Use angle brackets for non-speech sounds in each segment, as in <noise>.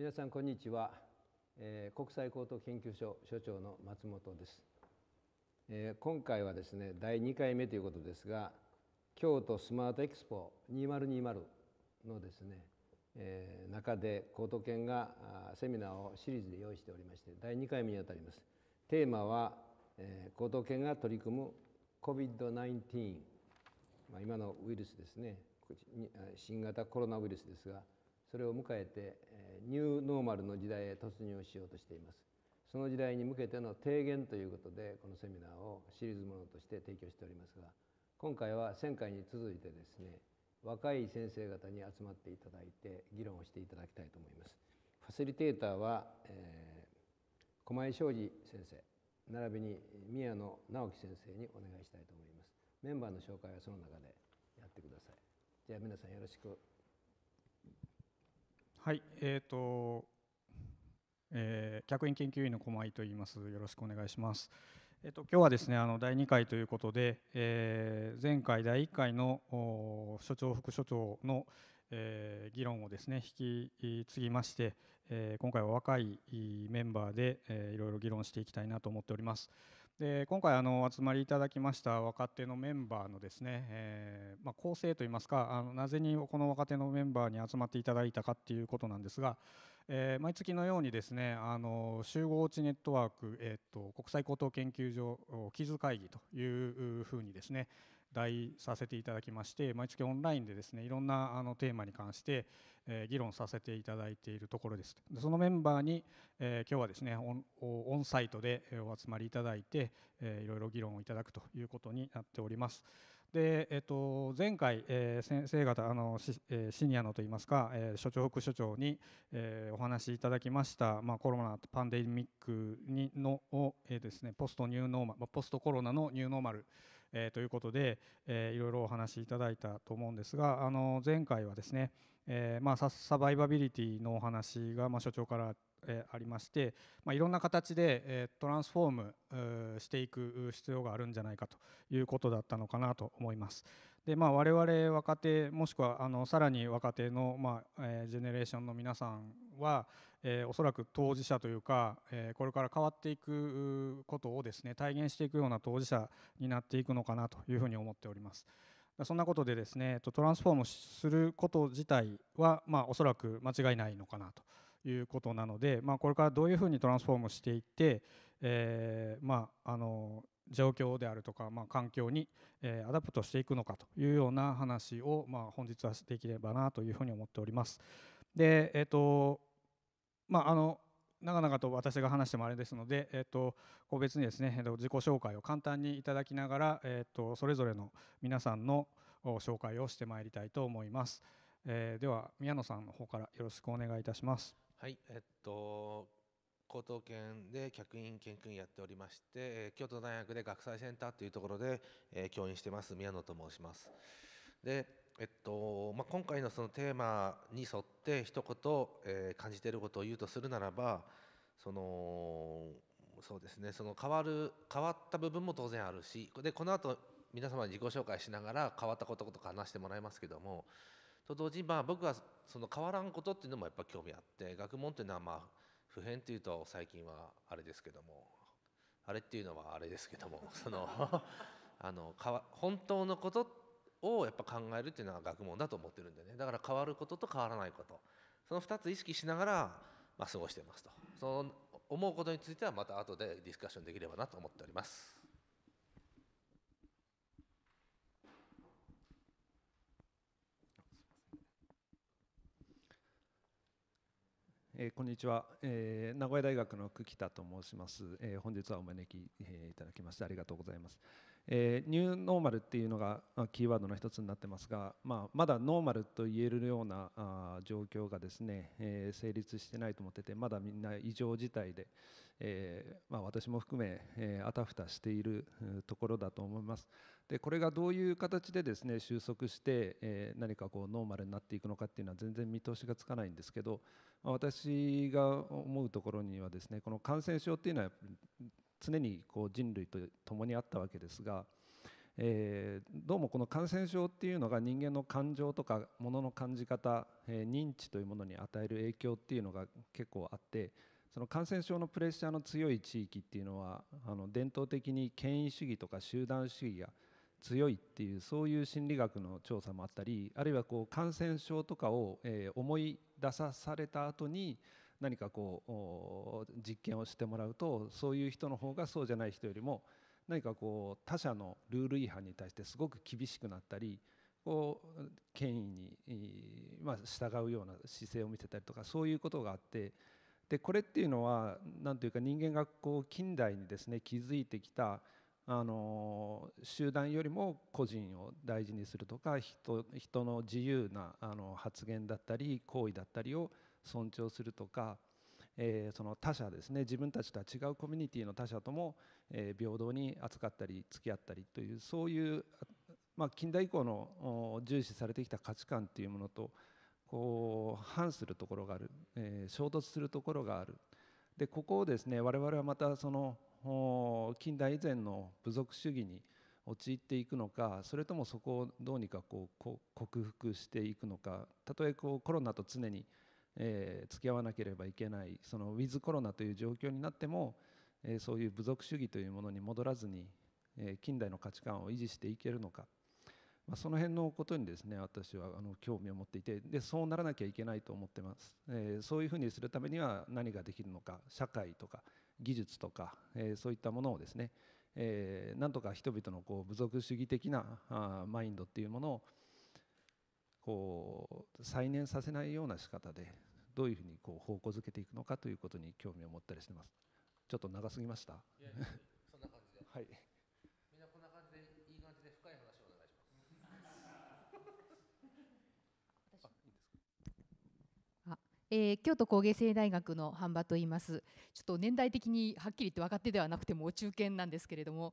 皆さんこんにちは、えー、国際高等研究所所長の松本です、えー、今回はですね第2回目ということですが京都スマートエクスポ2020のですね、えー、中で高等研がセミナーをシリーズで用意しておりまして第2回目にあたりますテーマは、えー、高等研が取り組む COVID-19、まあ、今のウイルスですね新型コロナウイルスですがそれを迎えてニューノーマルの時代へ突入しようとしていますその時代に向けての提言ということでこのセミナーをシリーズものとして提供しておりますが今回は1000回に続いてですね若い先生方に集まっていただいて議論をしていただきたいと思いますファシリテーターは、えー、駒井昌司先生並びに宮野直樹先生にお願いしたいと思いますメンバーの紹介はその中でやってくださいじゃあ皆さんよろしくはい、えっ、ー、と、えー、客員研究員の駒井と言います。よろしくお願いします。えっ、ー、と今日はですね、あの第2回ということで、えー、前回第1回の所長副所長の、えー、議論をですね引き継ぎまして、えー、今回は若いメンバーで、えー、いろいろ議論していきたいなと思っております。で今回あの集まりいただきました若手のメンバーのですね、えー、まあ、構成といいますかあのなぜにこの若手のメンバーに集まっていただいたかっていうことなんですが、えー、毎月のようにですねあの集合地ネットワーク、えーと、国際高等研究所を図会議というふうにですね、題させていただきまして毎月オンラインでですねいろんなあのテーマに関して、え議論させていただいているところですでそのメンバーに、え今日はですねオンサイトでお集まりいただいて、えいろいろ議論をいただくということになっておりますで、えっと、前回、えー、先生方あのシ,、えー、シニアのといいますか、えー、所長副所長に、えー、お話いただきました、まあ、コロナとパンデミックにのを、えー、ですねポストニューノーマルポストコロナのニューノーマルえー、ということで、えー、いろいろお話しいただいたと思うんですがあの前回はですね、えーまあ、サバイバビリティのお話が、まあ、所長からえありまして、まあ、いろんな形で、えトランスフォームしていく必要があるんじゃないかということだったのかなと思います。でまあ、我々若手もしくはあのさらに若手の、まあえー、ジェネレーションの皆さんは、えー、おそらく当事者というか、えー、これから変わっていくことをですね体現していくような当事者になっていくのかなというふうに思っております。そんなことでですねトランスフォームすること自体は、まあ、おそらく間違いないのかなということなので、まあ、これからどういうふうにトランスフォームしていって、えーまあ、あの状況であるとか、まあ、環境に、えアダプトしていくのかというような話を、まあ、本日はできればなというふうに思っております。で、えーとまあ、あの長々と私が話してもあれですので、えー、と個別にですね自己紹介を簡単にいただきながら、えー、とそれぞれの皆さんの紹介をしてまいりたいと思います。えー、では宮野さんの方からよろしくお願いいたします。はい、えっと高等研で客員研究員やっておりまして、京都大学で学際センターというところで、え教員してます宮野と申します。でえっとまあ、今回のそのテーマに沿って一言、え感じていることを言うとするならばそのそうですねその変わる変わった部分も当然あるしでこの後皆様に自己紹介しながら変わったこととか話してもらいますけどもと同時にまあ僕はその変わらんことっていうのもやっぱ興味あって学問っていうのはまあ普遍っていうと最近はあれですけどもあれっていうのはあれですけども <laughs> その <laughs> あの本当のことをやっぱ考えるっていうのが学問だと思ってるんでねだから変わることと変わらないことその2つ意識しながら、まあ、過ごしてますとその思うことについてはまた後でディスカッションできればなと思っております。えこんにちは、え名古屋大学の久喜田と申します、え本日はお招き、えいただきましてありがとうございます、えニューノーマルっていうのがキーワードの一つになってますが、まあ、まだノーマルと言えるようなあ状況がですね、え成立してないと思っててまだみんな異常事態で、えまあ、私も含め、えあたふたしているところだと思いますでこれがどういう形でですね収束して、え何かこうノーマルになっていくのかっていうのは全然見通しがつかないんですけど、ま私が思うところにはですねこの感染症っていうのは常にこう人類と共にあったわけですが、えどうもこの感染症っていうのが人間の感情とかものの感じ方、え認知というものに与える影響っていうのが結構あってその感染症のプレッシャーの強い地域っていうのはあの伝統的に権威主義とか集団主義が強いっていうそういう心理学の調査もあったりあるいはこう感染症とかを、え思い出さされた後に何かこう実験をしてもらうとそういう人の方がそうじゃない人よりも何かこう他者のルール違反に対してすごく厳しくなったりこう権威に、ま従うような姿勢を見せたりとかそういうことがあってでこれっていうのは何というか人間がこう近代にですね気づいてきたあの集団よりも個人を大事にするとか人人の自由なあの発言だったり行為だったりを尊重するとか、えー、その他者ですね自分たちとは違うコミュニティの他者とも、えー、平等に扱ったり付き合ったりというそういう、まあ、近代以降の重視されてきた価値観というものとこう反するところがある、えー、衝突するところがある。でここをですね我々はまたその近代以前の部族主義に陥っていくのかそれともそこをどうにかこう克服していくのかたとえこうコロナと常に、えー、付き合わなければいけないそのウィズコロナという状況になっても、えー、そういう部族主義というものに戻らずに、えー、近代の価値観を維持していけるのか、まあ、その辺のことにですね私はあの興味を持っていてでそうならなきゃいけないと思ってます、えそういうふうにするためには何ができるのか社会とか技術とか、えそういったものをですね、えなんとか人々のこう部族主義的なあマインドっていうものをこう再燃させないような仕方でどういうふうにこう方向づけていくのかということに興味を持ったりしてます。ちょっと長すぎました。いやいや <laughs> はい。えー、京都工芸生大学の半場と言いますちょっと年代的にはっきり言って分かってではなくてもお中堅なんですけれども、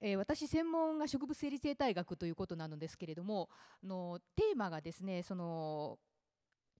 えー、私専門が植物生理生態学ということなのですけれどものテーマがですねその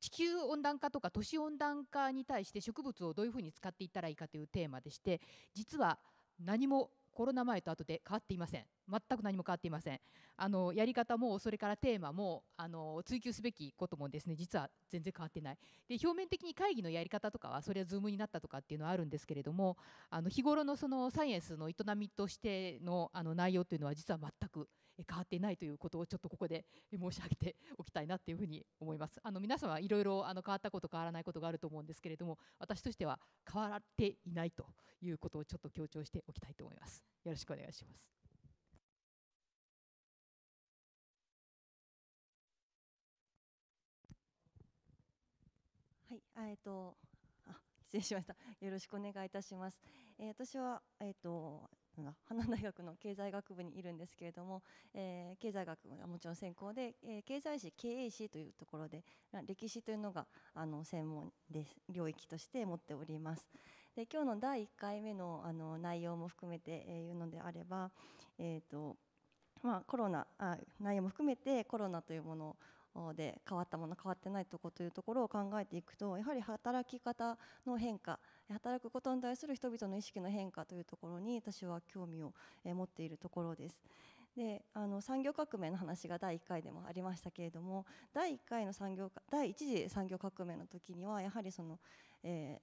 地球温暖化とか都市温暖化に対して植物をどういうふうに使っていったらいいかというテーマでして実は何もコロナ前と後で変わっていません全く何も変わっていませんあのやり方もそれからテーマもあの追求すべきこともですね実は全然変わってないで表面的に会議のやり方とかはそれはズームになったとかっていうのはあるんですけれどもあの日頃のそのサイエンスの営みとしてのあの内容というのは実は全く変わっていないということをちょっとここで申し上げておきたいなというふうに思います。あの皆様いろいろあの変わったこと変わらないことがあると思うんですけれども私としては変わっていないということをちょっと強調しておきたいと思います。よろしくお願いします。はい、えっと、あ、失礼しました。よろしくお願いいたします。えー、私は、えっ、ー、と、花大学の経済学部にいるんですけれども、えー、経済学はもちろん専攻で、えー、経済史経営史というところで歴史というのがあの専門です領域として持っておりますで今日の第1回目のあの内容も含めて、言うのであれば、えーとまあ、コロナあ内容も含めてコロナというもので変わったもの変わってないとこというところを考えていくとやはり働き方の変化働くことに対する人々の意識の変化というところに私は興味を持っているところです。であの産業革命の話が第1回でもありましたけれども第1回の産業第1次産業革命の時にはやはりその、え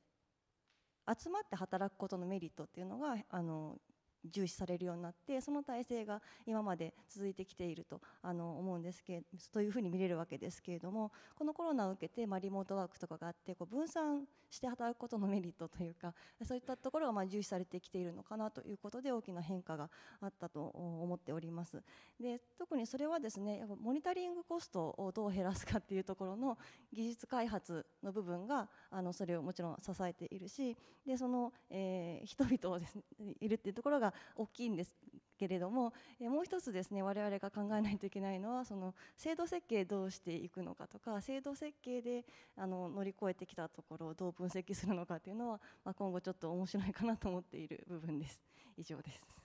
ー、集まって働くことのメリットっていうのがあの重視されるようになってその体制が今まで続いてきているとあの思うんですけというふうに見れるわけですけれどもこのコロナを受けて、まあ、リモートワークとかがあってこう分散して働くことのメリットというかそういったところがまあ重視されてきているのかなということで大きな変化があったと思っておりますで特にそれはですねやっぱモニタリングコストをどう減らすかっていうところの技術開発の部分があのそれをもちろん支えているしでその、えー、人々をです、ね、いるっていうところがが大きいんですけれどももう一つですね我々が考えないといけないのはその制度設計どうしていくのかとか制度設計であの乗り越えてきたところをどう分析するのかっていうのは、まあ、今後ちょっと面白いかなと思っている部分です。以上です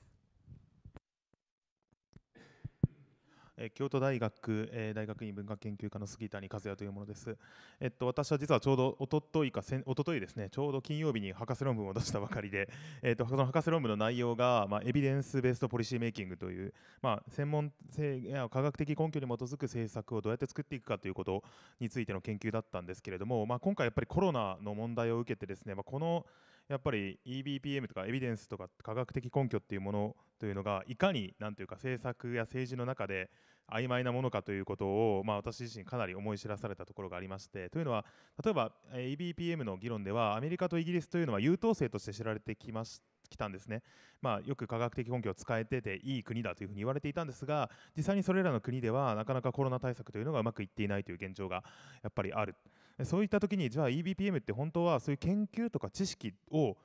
え京都大学、え大学院文化研究科の杉谷和也というものです、えっと、私は実はちょうどおとといかせんおとといですねちょうど金曜日に博士論文を出したばかりで、えっと、その博士論文の内容が、まあ、エビデンス・ベーストポリシーメイキングという、まあ、専門性や科学的根拠に基づく政策をどうやって作っていくかということについての研究だったんですけれども、まあ、今回やっぱりコロナの問題を受けてですね、まあ、このやっぱり EBPM とかエビデンスとか科学的根拠っていうものというのがいかに何ていうか政策や政治の中で曖昧なものかということを、まあ、私自身かなり思い知らされたところがありましてというのは例えば EBPM の議論ではアメリカとイギリスというのは優等生として知られてきました。きたんですね、まあ、よく科学的根拠を使えてていい国だというふうに言われていたんですが実際にそれらの国ではなかなかコロナ対策というのがうまくいっていないという現状がやっぱりあるそういった時にじゃあ EBPM って本当はそういう研究とか知識を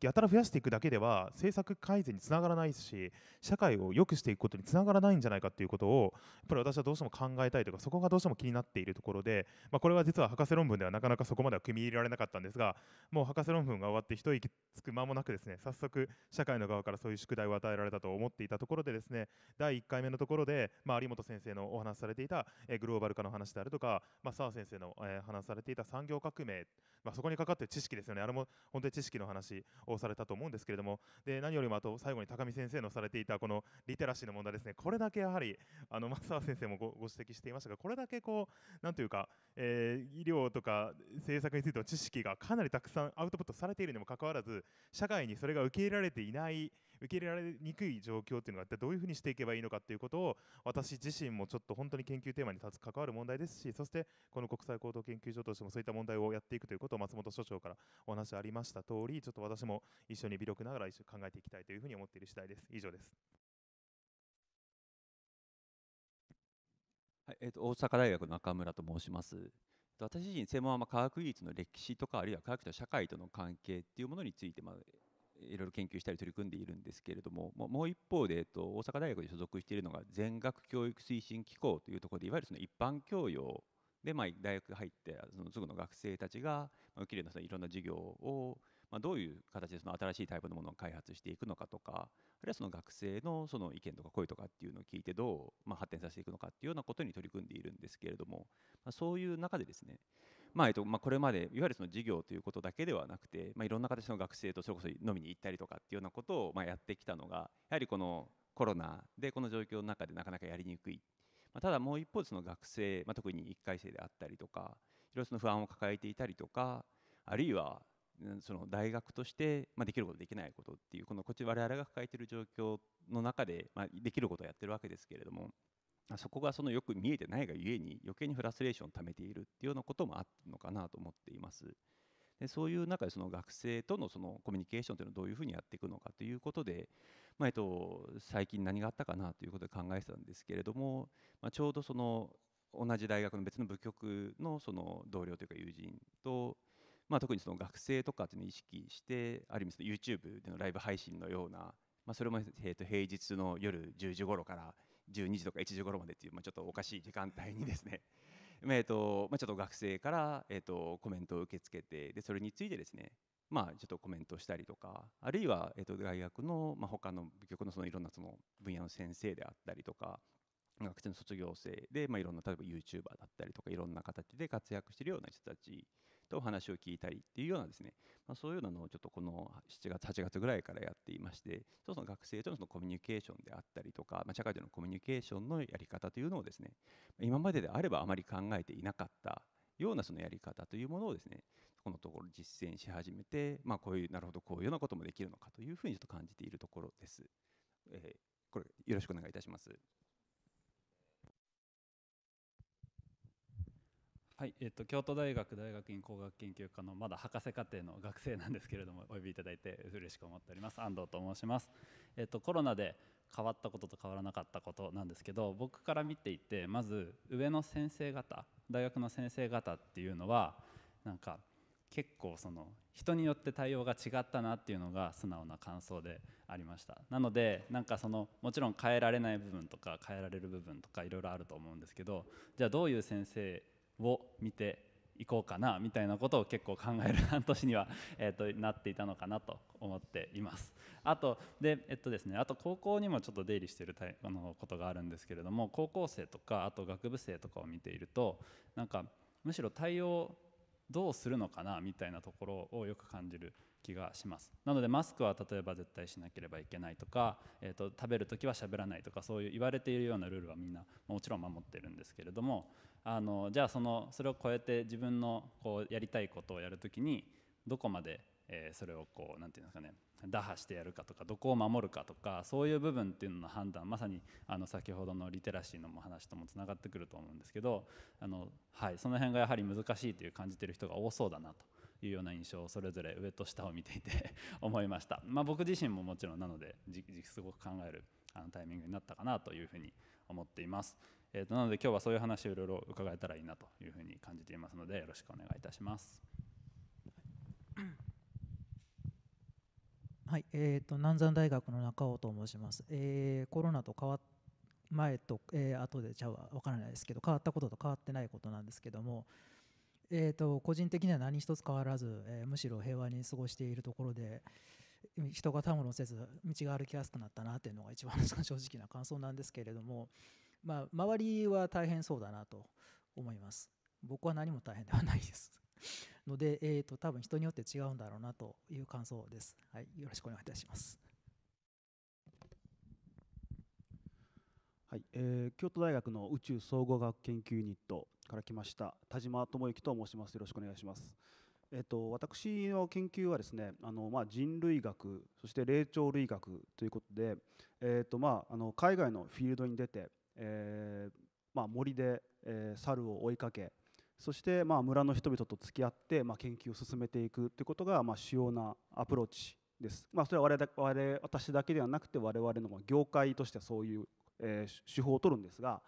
やたら増やしていくだけでは政策改善につながらないし社会を良くしていくことにつながらないんじゃないかということをやっぱり私はどうしても考えたいとかそこがどうしても気になっているところで、まあ、これは実は博士論文ではなかなかそこまでは組み入れられなかったんですがもう博士論文が終わって一息つく間もなくですね早速社会の側からそういう宿題を与えられたと思っていたところでですね第1回目のところで、まあ、有本先生のお話されていた、えグローバル化の話であるとか、まあ、澤先生の、え話されていた産業革命、まあ、そこにかかってる知識ですよねあれも本当に知識の話をされたと思うんですけれどもで何よりもあと最後に高見先生のされていたこのリテラシーの問題ですねこれだけやはりあの増川先生もご指摘していましたがこれだけこうんというか、えー、医療とか政策についての知識がかなりたくさんアウトプットされているにもかかわらず社会にそれが受け入れられていない受け入れられにくい状況っていうのがあってどういうふうにしていけばいいのかということを私自身もちょっと本当に研究テーマに立つ関わる問題ですしそしてこの国際高等研究所としてもそういった問題をやっていくということを松本所長からお話ありました通りちょっと私も一緒に微力ながら一緒に考えていきたいというふうに思っている次第です以上です。はいえーと、大阪大学の中村と申します。私自身専門はま科学技術の歴史とかあるいは科学と社会との関係っていうものについてまあ、いろいろ研究したり取り組んでいるんですけれどももう一方で、えっと、大阪大学に所属しているのが全学教育推進機構というところでいわゆるその一般教養で、まあ、大学入ってそのすぐの学生たちが、まあ、受けれそのいろんな授業を、まあ、どういう形でその新しいタイプのものを開発していくのかとかあるいはその学生のその意見とか声とかっていうのを聞いてどう、まあ、発展させていくのかっていうようなことに取り組んでいるんですけれども、まあ、そういう中でですね、まあえっとまあ、これまでいわゆるその授業ということだけではなくて、まあ、いろんな形の学生とそれこそ飲みに行ったりとかっていうようなことをまあやってきたのがやはりこのコロナでこの状況の中でなかなかやりにくい、まあ、ただもう一方その学生、まあ、特に1回生であったりとかいろいろその不安を抱えていたりとかあるいはその大学として、まあ、できることできないことっていうこのこっち我々が抱えている状況の中で、まあ、できることをやってるわけですけれどもそこがそのよく見えてないがゆえに余計にフラストレーションを溜めているっていうようなこともあるのかなと思っています。でそういう中でその学生とのそのコミュニケーションというのをどういうふうにやっていくのかということで、まあ、えっと、最近何があったかなということで考えてたんですけれども、まあ、ちょうどその同じ大学の別の部局のその同僚というか友人と、まあ、特にその学生とかっていうのを意識してある意味その YouTube でのライブ配信のような、まあ、それも、えー、と平日の夜10時頃から12時とか1時頃までっていう、まあ、ちょっとおかしい時間帯にですね <laughs> えっとまあ、ちょっと学生から、えっと、とコメントを受け付けてでそれについてですねまあ、ちょっとコメントしたりとかあるいは、えー、と大学の、まあ、他の部局のそのいろんなその分野の先生であったりとか学生の卒業生で、まあ、いろんな例えば YouTuber だったりとかいろんな形で活躍しているような人たちとお話を聞いたりっていうようなですね、まあ、そういうようなのをちょっとこの7月8月ぐらいからやっていましてその学生とのそのコミュニケーションであったりとか、まあ、社会でのコミュニケーションのやり方というのをですね今までであればあまり考えていなかったようなそのやり方というものをですねこのところ実践し始めて、まあ、こういうなるほどこういうようなこともできるのかというふうにちょっと感じているところです。えー、これよろしくお願いいたします。はいえっと、京都大学大学院工学研究科のまだ博士課程の学生なんですけれどもお呼びいただいて嬉しく思っております安藤と申します、えっと、とコロナで変わったことと変わらなかったことなんですけど僕から見ていてまず上の先生方大学の先生方っていうのはなんか結構その人によって対応が違ったなっていうのが素直な感想でありましたなのでなんかそのもちろん変えられない部分とか変えられる部分とかいろいろあると思うんですけどじゃあどういう先生を見ていこうかなみたいなことを結構考える半年には、<laughs> えーと、なっていたのかなと思っています。あとで、えっとですね、あと高校にもちょっと出入りしてるタイあのことがあるんですけれども高校生とかあと学部生とかを見ているとなんかむしろ対応どうするのかなみたいなところをよく感じる気がしますなのでマスクは例えば絶対しなければいけないとか、えーと、と食べる時は喋らないとかそういう言われているようなルールはみんなもちろん守ってるんですけれどもあのじゃあそのそれを超えて自分のこうやりたいことをやるときにどこまで、えー、それをこうなんていうんですかね打破してやるかとかどこを守るかとかそういう部分っていうのの判断まさにあの先ほどのリテラシーの話ともつながってくると思うんですけどあの、はい、その辺がやはり難しいという感じてる人が多そうだなというような印象をそれぞれ上と下を見ていて <laughs> 思いました、まあ、僕自身ももちろんなのでじじすごく考えるあのタイミングになったかなというふうに思っています。えーと、なので今日はそういう話をいろいろ伺えたらいいなというふうに感じていますのでよろしくお願いいたします。はい、えーと、南山大学の中尾と申します。えー、コロナと変わっ前と、えー、後でちゃうわ分からないですけど変わったことと変わってないことなんですけども、えーと、と個人的には何一つ変わらず、えー、むしろ平和に過ごしているところで人がたむろせず道が歩きやすくなったなというのが一番正直な感想なんですけれども、まあ、周りは大変そうだなと思います。僕は何も大変ではないです。<laughs> ので、えーと、多分人によって違うんだろうなという感想です。はい、よろしくお願いいたします。はいえー、京都大学の宇宙総合学研究ユニットから来ました田島智之と申します。よろしくお願いします。えっと、私の研究はですねあの、まあ、人類学そして霊長類学ということで、えっとまあ、あの海外のフィールドに出てえーまあ、森で、えー、猿を追いかけそしてまあ村の人々と付き合って、まあ、研究を進めていくということが、まあ、主要なアプローチです、まあ、それは我々私だけではなくて我々の業界としてはそういう、えー、手法を取るんですが、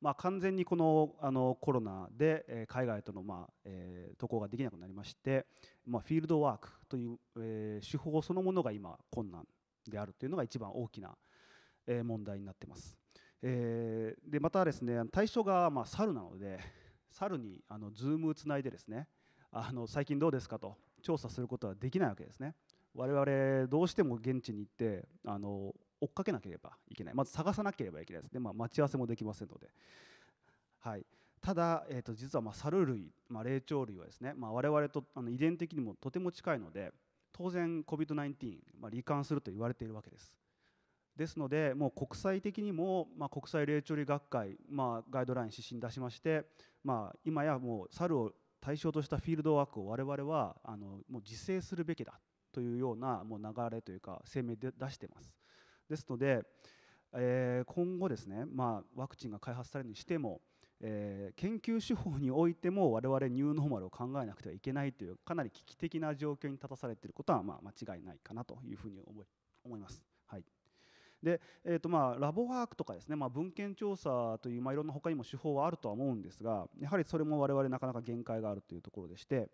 まあ、完全にこのあのコロナで、えー、海外との、まあえー、渡航ができなくなりまして、まあ、フィールドワークという、えー、手法そのものが今困難であるというのが一番大きな問題になってます。えー、でまたですね対象がまあ猿なので <laughs> 猿にあのズームをつないでですねあの最近どうですかと調査することはできないわけですね。我々どうしても現地に行ってあの追っかけなければいけないまず探さなければいけないですね、まあ、待ち合わせもできませんので、はい、ただ、えー、と実はまあ猿類、まあ、霊長類はですね、まあ、我々とあの遺伝的にもとても近いので当然 COVID-19、まあ、罹患すると言われているわけですですのでもう国際的にも、まあ、国際霊長類学会、まあ、ガイドライン指針出しまして、まあ、今やもう猿を対象としたフィールドワークを我々はあのもう自制するべきだというようなもう流れというか声明で出しています。ですので、えー、今後ですね、まあ、ワクチンが開発されるにしても、えー、研究手法においても我々ニューノーマルを考えなくてはいけないというかなり危機的な状況に立たされていることはまあ間違いないかなというふうに思います。で、えーとまあ、ラボワークとかですね、まあ、文献調査という、まあ、いろんな他にも手法はあるとは思うんですがやはりそれも我々なかなか限界があるというところでして。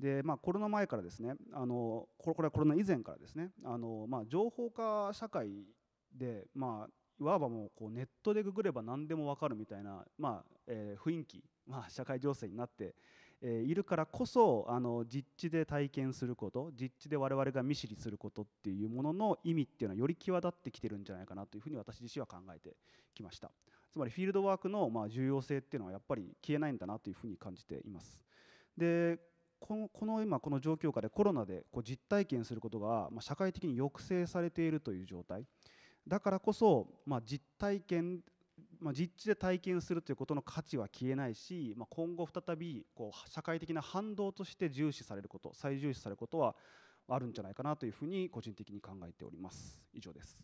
でまあ、コロナ前からですねあのこれはコロナ以前からですねあの、まあ、情報化社会で、まあ、いわばもうこうネットでググれば何でも分かるみたいな、まあえー、雰囲気、まあ、社会情勢になってえいるからこそあの実地で体験すること実地で我々が見知りすることっていうものの意味っていうのはより際立ってきてるんじゃないかなというふうに私自身は考えてきましたつまりフィールドワークのま重要性っていうのはやっぱり消えないんだなというふうに感じていますでこのこの今この状況下でコロナでこう実体験することがま社会的に抑制されているという状態だからこそま実体験まあ、実地で体験するということの価値は消えないし、まあ、今後再びこう社会的な反動として重視されること再重視されることはあるんじゃないかなというふうに個人的に考えております以上です。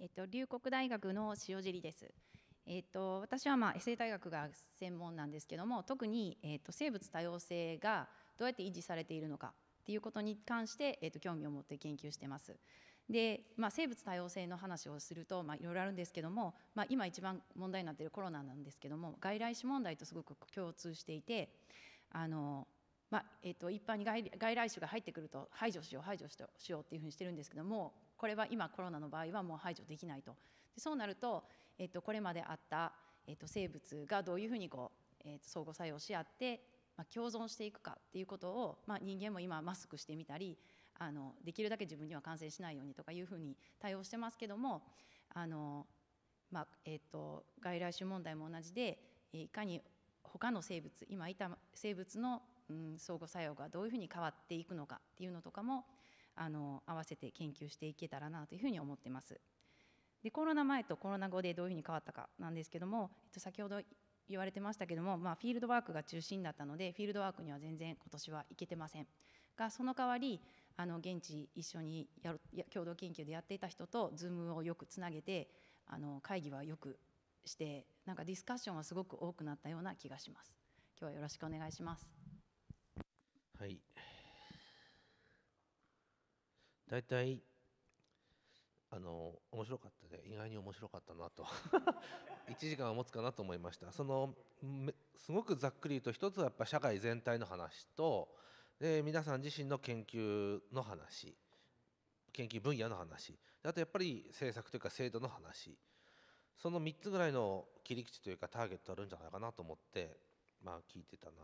えっと、龍谷大学の塩尻です。えっと、私は、まあ、生大学が専門なんですけども特に、えっと、生物多様性がどうやって維持されているのかっていうことに関して、えっと、と興味を持って研究してます。で、まあ、生物多様性の話をすると、まあ、いろいろあるんですけども、まあ、今一番問題になっているコロナなんですけども外来種問題とすごく共通していてあの、まあえっと一般に外来種が入ってくると排除しよう排除しようっていうふうにしてるんですけどもこれは今コロナの場合はもう排除できないとでそうなると,、えっとこれまであった、えっと生物がどういうふうにこう、えっと相互作用し合ってまあ、共存していくかっていうことを、まあ、人間も今マスクしてみたりあのできるだけ自分には感染しないようにとかいうふうに対応してますけどもあの、まあえーと、外来種問題も同じでいかに他の生物今いた生物の、うん、相互作用がどういうふうに変わっていくのかっていうのとかもあの合わせて研究していけたらなというふうに思ってます。でコロナ前とコロナ後でどういうふうに変わったかなんですけども、えっと、先ほど言われてましたけども、まあ、フィールドワークが中心だったのでフィールドワークには全然今年は行けてませんがその代わりあの現地一緒にやや共同研究でやっていた人と Zoom をよくつなげてあの会議はよくしてなんかディスカッションはすごく多くなったような気がします今日はよろしくお願いしますはい大体あの面白かったで意外に面白かったなと1 <laughs> 時間は持つかなと思いましたそのすごくざっくり言うと一つはやっぱ社会全体の話とで皆さん自身の研究の話研究分野の話あとやっぱり政策というか制度の話その3つぐらいの切り口というかターゲットあるんじゃないかなと思ってまあ聞いてたな